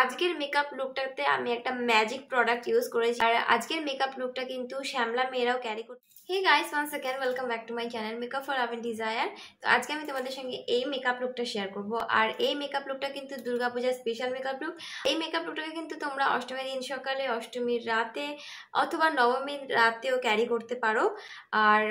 আজকের মেকআপ লুকটাতে আমি একটা ম্যাজিক প্রোডাক্ট ইউজ করেছি আর আজকের মেকআপ লুকটা কিন্তু শ্যামলা মেয়েরাও ক্যারি করছে hey guys one second welcome back to my channel makeup for even desire তো আজকে আমি তোমাদের সঙ্গে এই মেকআপ লুকটা শেয়ার করব আর এই মেকআপ লুকটা কিন্তু দুর্গাপূজার স্পেশাল মেকআপ লুক এই মেকআপ লুকটাকে কিন্তু তোমরা অষ্টমীর দিন সকালে অষ্টমীর রাতে অথবা নবমীর রাতেও ক্যারি করতে পারো আর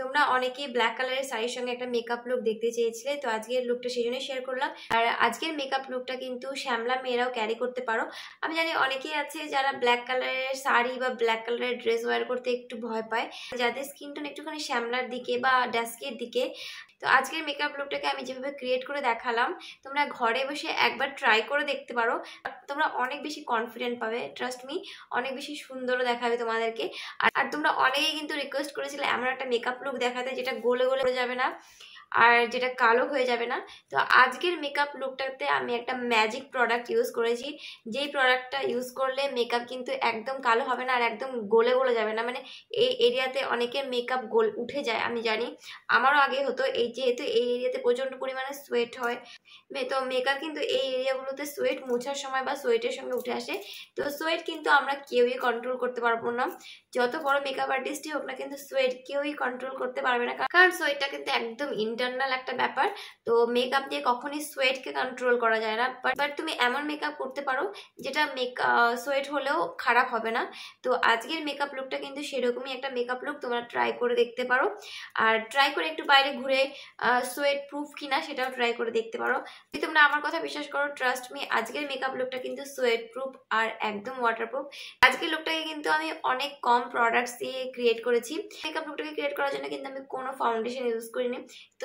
তোমরা অনেকেই ব্ল্যাক কালারের শাড়ির সঙ্গে একটা মেকআপ লুক দেখতে চেয়েছিলে তো আজকের লুকটা সেই জন্য শেয়ার করলাম আর আজকের মেকআপ লুকটা কিন্তু শ্যামলা মেয়েরাও ক্যারি করতে পারো আমি জানি অনেকেই আছে যারা ব্ল্যাক কালারের শাড়ি বা ব্ল্যাক কালারের ড্রেস ওয়ার করতে একটু ভয় পায় যাদের স্কিন টোন একটুখানি শ্যামলার দিকে বা ডাস্কের দিকে তো আজকের মেকআপ লুকটাকে আমি যেভাবে ক্রিয়েট করে দেখালাম তোমরা ঘরে বসে একবার ট্রাই করে দেখতে পারো তোমরা অনেক বেশি কনফিডেন্ট পাবে ট্রাস্ট মি অনেক বেশি সুন্দরও দেখাবে তোমাদেরকে আর তোমরা অনেকেই কিন্তু রিকোয়েস্ট করেছিলে এমন একটা মেকআপ লুক দেখাতে যেটা গোলে গোলে যাবে না আর যেটা কালো হয়ে যাবে না তো আজকের মেকআপ লুকটাতে আমি একটা ম্যাজিক প্রোডাক্ট ইউজ করেছি যেই প্রোডাক্টটা ইউজ করলে মেকআপ কিন্তু একদম কালো হবে না আর একদম গোলে গলে যাবে না মানে এই এরিয়াতে অনেকের মেকআপ গোল উঠে যায় আমি জানি আমারও আগে হতো এই যেহেতু এই এরিয়াতে প্রচণ্ড পরিমাণে সোয়েট হয় তো মেকআপ কিন্তু এই এরিয়াগুলোতে সোয়েট মোছার সময় বা সোয়েটের সঙ্গে উঠে আসে তো সোয়েট কিন্তু আমরা কেউই কন্ট্রোল করতে পারবো না যত বড় মেকআপ আর্টিস্টই হোক না কিন্তু সোয়েট কেউই কন্ট্রোল করতে পারবে না কারণ সোয়েটটা কিন্তু একদম ইন ইন্টারনাল একটা ব্যাপার তো মেকআপ দিয়ে কখনই সোয়েটকে কন্ট্রোল করা যায় না বাট তুমি এমন মেকআপ করতে পারো যেটা মেক সোয়েট হলেও খারাপ হবে না তো আজকের মেকআপ লুকটা কিন্তু সেরকমই একটা মেকআপ লুক তোমরা ট্রাই করে দেখতে পারো আর ট্রাই করে একটু বাইরে ঘুরে সোয়েট প্রুফ কিনা সেটাও ট্রাই করে দেখতে পারো যদি তোমরা আমার কথা বিশ্বাস করো ট্রাস্ট মি আজকের মেকআপ লুকটা কিন্তু সোয়েট প্রুফ আর একদম ওয়াটার প্রুফ আজকের লুকটাকে কিন্তু আমি অনেক কম প্রোডাক্টস দিয়ে ক্রিয়েট করেছি মেকআপ লুকটাকে ক্রিয়েট করার জন্য কিন্তু আমি কোনো ফাউন্ডেশন ইউজ করিনি তো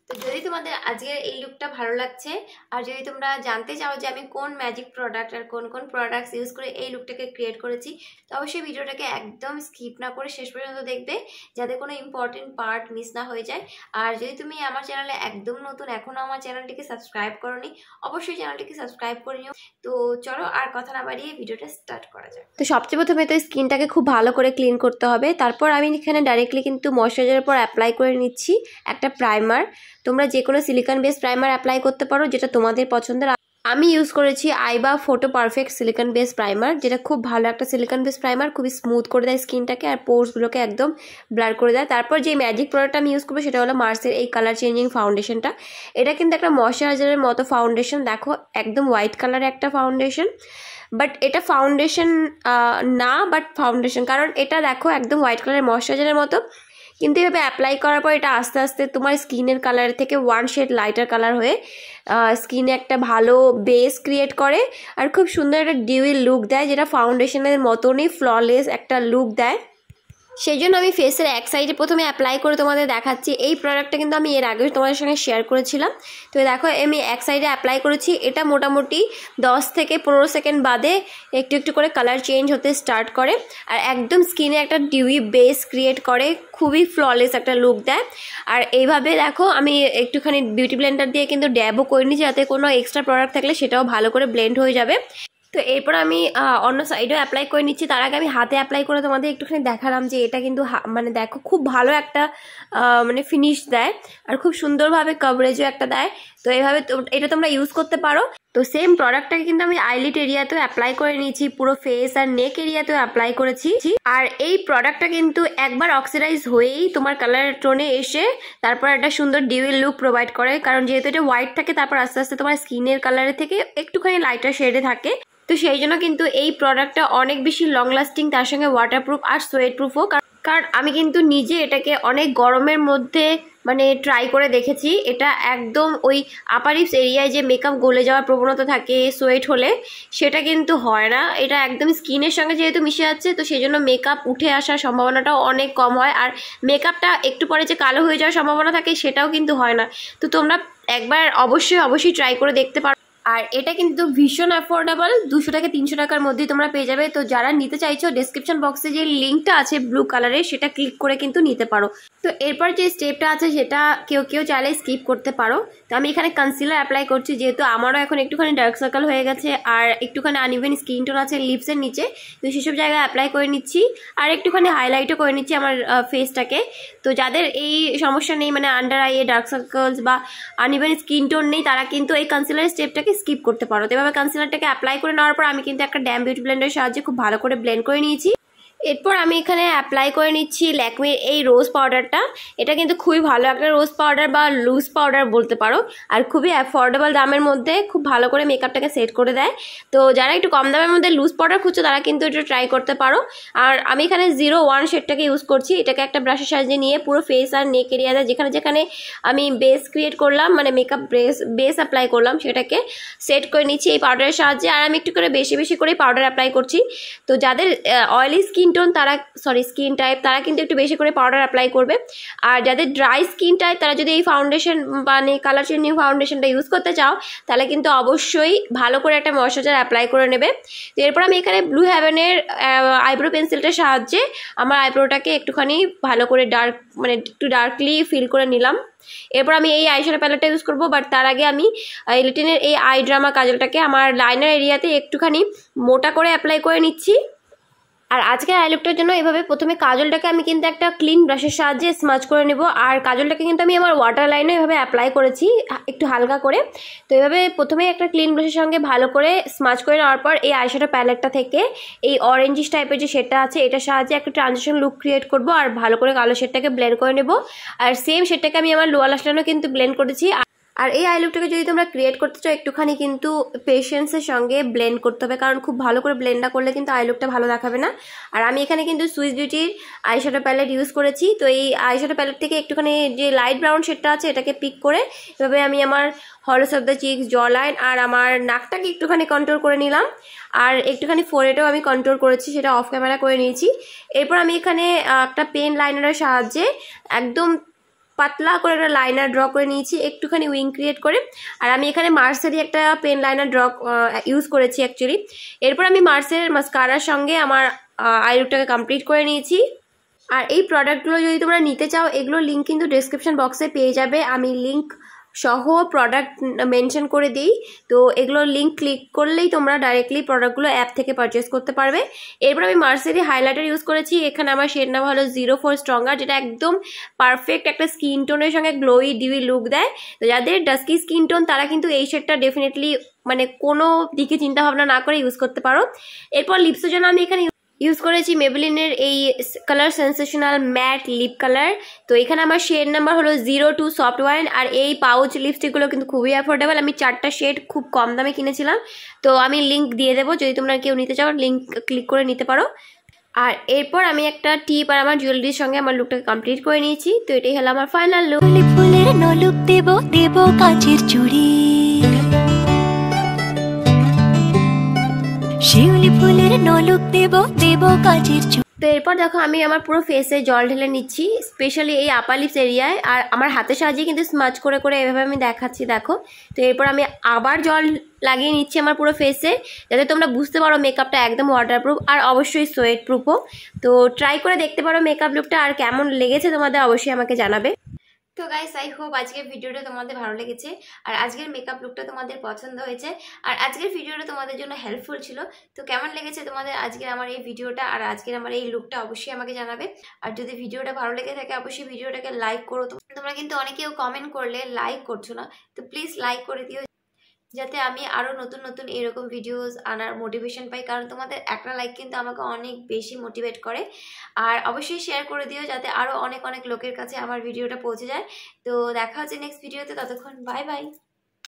যদি তোমাদের আজকের এই লুকটা ভালো লাগছে আর যদি তোমরা জানতে চাও যে আমি কোন ম্যাজিক প্রোডাক্ট আর কোন কোন প্রোডাক্টস ইউজ করে এই লুকটাকে ক্রিয়েট করেছি তো অবশ্যই ভিডিওটাকে একদম স্কিপ না করে শেষ পর্যন্ত দেখবে যাতে কোনো ইম্পর্টেন্ট পার্ট মিস না হয়ে যায় আর যদি তুমি আমার চ্যানেলে একদম নতুন এখনও আমার চ্যানেলটিকে সাবস্ক্রাইব করনি অবশ্যই চ্যানেলটিকে সাবস্ক্রাইব করে নিও তো চলো আর কথা না বাড়িয়ে ভিডিওটা স্টার্ট করা যায় তো সবচেয়ে প্রথমে তো স্কিনটাকে খুব ভালো করে ক্লিন করতে হবে তারপর আমি এখানে ডাইরেক্টলি কিন্তু ময়শ্চারাইজারের পর অ্যাপ্লাই করে নিচ্ছি একটা প্রাইমার তোমরা যে কোনো সিলিকন বেস প্রাইমার অ্যাপ্লাই করতে পারো যেটা তোমাদের পছন্দের আমি ইউজ করেছি Iba photo perfect silicone base primer যেটা খুব ভালো একটা সিলিকন বেস প্রাইমার খুবই স্মুথ করে দেয় স্কিনটাকে আর পোর্সগুলোকে একদম ব্লার করে দেয় তারপর যে ম্যাজিক প্রোডাক্ট আমি ইউজ করবো সেটা হলো মার্সের এই কালার চেঞ্জিং ফাউন্ডেশনটা এটা কিন্তু একটা ময়শ্চারাইজারের মতো ফাউন্ডেশন দেখো একদম হোয়াইট কালারের একটা ফাউন্ডেশন বাট এটা ফাউন্ডেশন না বাট ফাউন্ডেশন কারণ এটা দেখো একদম হোয়াইট কালারের ময়শ্চারাইজারের মতো কিন্তু এভাবে অ্যাপ্লাই করার পর এটা আস্তে আস্তে তোমার স্কিনের কালার থেকে ওয়ান শেড লাইটার কালার হয়ে স্কিনে একটা ভালো বেস ক্রিয়েট করে আর খুব সুন্দর একটা ডিউই লুক দেয় যেটা ফাউন্ডেশনের মতনই ফ্ললেস একটা লুক দেয় সেই জন্য আমি ফেসের এক সাইডে প্রথমে অ্যাপ্লাই করে তোমাদের দেখাচ্ছি এই প্রোডাক্টটা কিন্তু আমি এর আগে তোমাদের সঙ্গে শেয়ার করেছিলাম তো দেখো আমি এক সাইডে অ্যাপ্লাই করেছি এটা মোটামুটি 10 থেকে পনেরো সেকেন্ড বাদে একটু একটু করে কালার চেঞ্জ হতে স্টার্ট করে আর একদম স্কিনে একটা ডিউই বেস ক্রিয়েট করে খুবই ফ্ললেস একটা লুক দেয় আর এইভাবে দেখো আমি একটুখানি বিউটি ব্লেন্ডার দিয়ে কিন্তু ড্যাবও করে নিচ্ছি যাতে কোনো এক্সট্রা প্রোডাক্ট থাকলে সেটাও ভালো করে ব্লেন্ড হয়ে যাবে তো এরপর আমি অন্য সাইডেও অ্যাপ্লাই করে নিচ্ছি তার আগে আমি হাতে অ্যাপ্লাই করে তোমাদের একটুখানি দেখালাম যে এটা কিন্তু মানে দেখো খুব ভালো একটা মানে ফিনিশ দেয় আর খুব সুন্দরভাবে কভারেজও একটা দেয় তো এভাবে এটা তোমরা ইউজ করতে পারো তো সেম প্রোডাক্টটাকে কিন্তু আমি আইলিট এরিয়াতেও অ্যাপ্লাই করে নিয়েছি পুরো ফেস আর নেক এরিয়াতেও অ্যাপ্লাই করেছি আর এই প্রোডাক্টটা কিন্তু একবার অক্সিডাইজ হয়েই তোমার কালার টোনে এসে তারপর একটা সুন্দর ডিউল লুক প্রোভাইড করে কারণ যেহেতু এটা হোয়াইট থাকে তারপর আস্তে আস্তে তোমার স্কিনের কালারের থেকে একটুখানি লাইটার শেডে থাকে তো সেই জন্য কিন্তু এই প্রোডাক্টটা অনেক বেশি লং লাস্টিং তার সঙ্গে ওয়াটারপ্রুফ আর সোয়েট প্রুফও কারণ আমি কিন্তু নিজে এটাকে অনেক গরমের মধ্যে মানে ট্রাই করে দেখেছি এটা একদম ওই আপার লিপস এরিয়ায় যে মেকআপ গলে যাওয়ার প্রবণতা থাকে সোয়েট হলে সেটা কিন্তু হয় না এটা একদম স্কিনের সঙ্গে যেহেতু মিশে যাচ্ছে তো সেই জন্য মেকআপ উঠে আসার সম্ভাবনাটাও অনেক কম হয় আর মেকআপটা একটু পরে যে কালো হয়ে যাওয়ার সম্ভাবনা থাকে সেটাও কিন্তু হয় না তো তোমরা একবার অবশ্যই অবশ্যই ট্রাই করে দেখতে পারো আর এটা কিন্তু ভীষণ অ্যাফোর্ডেবল দুশো টাকা তিনশো টাকার মধ্যেই তোমরা পেয়ে যাবে তো যারা নিতে চাইছো ডিসক্রিপশন বক্সে যে লিঙ্কটা আছে ব্লু কালারের সেটা ক্লিক করে কিন্তু নিতে পারো তো এরপর যে স্টেপটা আছে সেটা কেউ কেউ চাইলে স্কিপ করতে পারো তো আমি এখানে কনসিলার অ্যাপ্লাই করছি যেহেতু আমারও এখন একটুখানি ডার্ক সার্কেল হয়ে গেছে আর একটুখানি আনইভেন স্কিন টোন আছে লিপসের নিচে তো সেসব জায়গায় অ্যাপ্লাই করে নিচ্ছি আর একটুখানি হাইলাইটও করে নিচ্ছি আমার ফেসটাকে তো যাদের এই সমস্যা নেই মানে আন্ডার আইয়ে ডার্ক সার্কেলস বা আনইভেন স্কিন টোন নেই তারা কিন্তু এই কনসিলার স্টেপটাকে এটাকে স্কিপ করতে পারো তো এভাবে কনসিলারটাকে অ্যাপ্লাই করে নেওয়ার পর আমি কিন্তু একটা ড্যাম বিউটি ব্লেন্ডের সাহায্যে খুব ভালো করে ব্লেন্ড করে নিয়েছি এরপর আমি এখানে অ্যাপ্লাই করে নিচ্ছি ল্যাকমির এই রোজ পাউডারটা এটা কিন্তু খুবই ভালো একটা রোজ পাউডার বা লুজ পাউডার বলতে পারো আর খুবই অ্যাফোর্ডেবল দামের মধ্যে খুব ভালো করে মেকআপটাকে সেট করে দেয় তো যারা একটু কম দামের মধ্যে লুজ পাউডার খুঁজছো তারা কিন্তু এটা ট্রাই করতে পারো আর আমি এখানে জিরো ওয়ান শেডটাকে ইউজ করছি এটাকে একটা ব্রাশের সাহায্যে নিয়ে পুরো ফেস আর নেক এরিয়া দেয় যেখানে যেখানে আমি বেস ক্রিয়েট করলাম মানে মেকআপ বেস বেস অ্যাপ্লাই করলাম সেটাকে সেট করে নিচ্ছি এই পাউডারের সাহায্যে আর আমি একটু করে বেশি বেশি করে পাউডার অ্যাপ্লাই করছি তো যাদের অয়েলি স্কিন টোন তারা সরি স্কিন টাইপ তারা কিন্তু একটু বেশি করে পাউডার অ্যাপ্লাই করবে আর যাদের ড্রাই স্কিন টাইপ তারা যদি এই ফাউন্ডেশন মানে কালার চেঞ্জ নিউ ফাউন্ডেশনটা ইউজ করতে চাও তাহলে কিন্তু অবশ্যই ভালো করে একটা ময়শ্চারাইজার অ্যাপ্লাই করে নেবে তো এরপর আমি এখানে ব্লু হ্যাভেনের আইব্রো পেন্সিলটার সাহায্যে আমার আইব্রোটাকে একটুখানি ভালো করে ডার্ক মানে একটু ডার্কলি ফিল করে নিলাম এরপর আমি এই আইশ্যাডো প্যালেটটা ইউজ করবো বাট তার আগে আমি লিটিনের এই আই ড্রামা কাজলটাকে আমার লাইনার এরিয়াতে একটুখানি মোটা করে অ্যাপ্লাই করে নিচ্ছি আর আজকে আই জন্য এভাবে প্রথমে কাজলটাকে আমি কিন্তু একটা ক্লিন ব্রাশের সাহায্যে স্মাচ করে নেব আর কাজলটাকে কিন্তু আমি আমার ওয়াটার লাইনে এভাবে অ্যাপ্লাই করেছি একটু হালকা করে তো এভাবে প্রথমে একটা ক্লিন ব্রাশের সঙ্গে ভালো করে স্মাচ করে নেওয়ার পর এই আইশাটা প্যালেটটা থেকে এই অরেঞ্জিস টাইপের যে শেডটা আছে এটার সাহায্যে একটা ট্রানজেকশন লুক ক্রিয়েট করব আর ভালো করে কালো শেডটাকে ব্লেন্ড করে নেব আর সেম শেডটাকে আমি আমার লোয়ার লাস্টানো কিন্তু ব্লেন্ড করেছি আর এই আই লুকটাকে যদি তোমরা ক্রিয়েট করতে চাও একটুখানি কিন্তু পেশেন্সের সঙ্গে ব্লেন্ড করতে হবে কারণ খুব ভালো করে ব্লেন্ডটা করলে কিন্তু আই লুকটা ভালো দেখাবে না আর আমি এখানে কিন্তু সুইচ বিউটির আইশ্যাডো প্যালেট ইউজ করেছি তো এই আইশ্যাডো প্যালেট থেকে একটুখানি যে লাইট ব্রাউন শেডটা আছে এটাকে পিক করে এভাবে আমি আমার hollows of the cheeks jawline আর আমার নাকটাকে একটুখানি কন্ট্রোল করে নিলাম আর একটুখানি ফোরেটাও আমি কন্ট্রোল করেছি সেটা অফ ক্যামেরা করে নিয়েছি এরপর আমি এখানে একটা পেন লাইনারের সাহায্যে একদম পাতলা করে একটা লাইনার ড্র করে নিয়েছি একটুখানি উইং ক্রিয়েট করে আর আমি এখানে মার্সারি একটা পেন লাইনার ড্র ইউজ করেছি অ্যাকচুয়ালি এরপর আমি মার্সের মাস্কারার সঙ্গে আমার আইরুকটাকে কমপ্লিট করে নিয়েছি আর এই প্রোডাক্টগুলো যদি তোমরা নিতে চাও এগুলো লিঙ্ক কিন্তু ডিসক্রিপশন বক্সে পেয়ে যাবে আমি লিঙ্ক সহ প্রোডাক্ট মেনশন করে দিই তো এগুলোর লিঙ্ক ক্লিক করলেই তোমরা ডাইরেক্টলি প্রোডাক্টগুলো অ্যাপ থেকে পারচেস করতে পারবে এরপর আমি মার্সেরি হাইলাইটার ইউজ করেছি এখানে আমার শেড নাম হলো জিরো ফোর স্ট্রঙ্গার যেটা একদম পারফেক্ট একটা স্কিন টোনের সঙ্গে গ্লোই ডিউই লুক দেয় তো যাদের ডাস্কি স্কিন টোন তারা কিন্তু এই শেডটা ডেফিনেটলি মানে কোনো দিকে চিন্তা ভাবনা না করে ইউজ করতে পারো এরপর লিপসের জন্য আমি এখানে ইউজ করেছি মেবলিনের এই colour sensational matte lip colour তো এখানে আমার শেড নাম্বার হলো জিরো টু সফট ওয়ান আর এই পাউচ লিপস্টিকগুলো কিন্তু খুবই অ্যাফোর্ডেবল আমি চারটা শেড খুব কম দামে কিনেছিলাম তো আমি লিঙ্ক দিয়ে দেবো যদি তোমরা কেউ নিতে চাও লিঙ্ক ক্লিক করে নিতে পারো আর এরপর আমি একটা টিপ আর আমার জুয়েলারির সঙ্গে আমার লুকটাকে কমপ্লিট করে নিয়েছি তো এটাই হলো আমার ফাইনাল লুক ফুলের নলুক দেব চুড়ি ফুলের দেব দেব কাজের তো এরপর দেখো আমি আমার পুরো ফেসে জল ঢেলে নিচ্ছি স্পেশালি এই আপার লিপস এরিয়ায় আর আমার হাতের সাহায্যে কিন্তু স্মাচ করে করে এভাবে আমি দেখাচ্ছি দেখো তো এরপর আমি আবার জল লাগিয়ে নিচ্ছি আমার পুরো ফেসে যাতে তোমরা বুঝতে পারো মেকআপটা একদম ওয়াটারপ্রুফ আর অবশ্যই সোয়েট প্রুফও তো ট্রাই করে দেখতে পারো মেকআপ লুকটা আর কেমন লেগেছে তোমাদের অবশ্যই আমাকে জানাবে তো গাইস আই হোপ আজকের ভিডিওটা তোমাদের ভালো লেগেছে আর আজকের মেকআপ লুকটা তোমাদের পছন্দ হয়েছে আর আজকের ভিডিওটা তোমাদের জন্য হেল্পফুল ছিল তো কেমন লেগেছে তোমাদের আজকের আমার এই ভিডিওটা আর আজকের আমার এই লুকটা অবশ্যই আমাকে জানাবে আর যদি ভিডিওটা ভালো লেগে থাকে অবশ্যই ভিডিওটাকে লাইক করো তোমরা কিন্তু অনেকেও কমেন্ট করলে লাইক করছো না তো প্লিজ লাইক করে দিও যাতে আমি আরও নতুন নতুন এরকম ভিডিওস আনার মোটিভেশন পাই কারণ তোমাদের একটা লাইক কিন্তু আমাকে অনেক বেশি মোটিভেট করে আর অবশ্যই শেয়ার করে দিও যাতে আরও অনেক অনেক লোকের কাছে আমার ভিডিওটা পৌঁছে যায় তো দেখা হচ্ছে নেক্সট ভিডিওতে ততক্ষণ বাই বাই